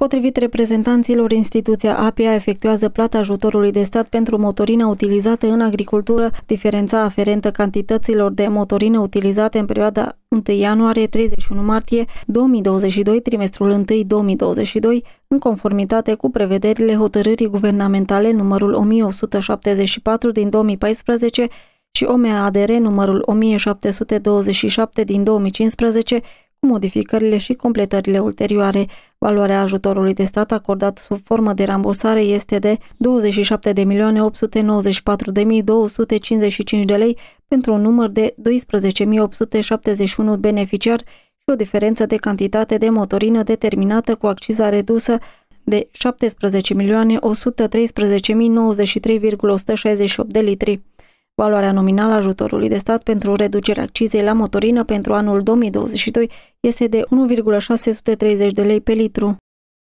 Potrivit reprezentanților, instituția APIA efectuează plata ajutorului de stat pentru motorină utilizată în agricultură, diferența aferentă cantităților de motorină utilizate în perioada 1 ianuarie 31 martie 2022, trimestrul 1 2022, în conformitate cu prevederile hotărârii guvernamentale numărul 1174 din 2014 și OMADR numărul 1727 din 2015 cu modificările și completările ulterioare. Valoarea ajutorului de stat acordat sub formă de rambursare este de 27.894.255 de lei pentru un număr de 12.871 beneficiari și o diferență de cantitate de motorină determinată cu acciza redusă de 17.113.093,168 de litri. Valoarea nominală a ajutorului de stat pentru reducerea accizei la motorină pentru anul 2022 este de 1,630 de lei pe litru.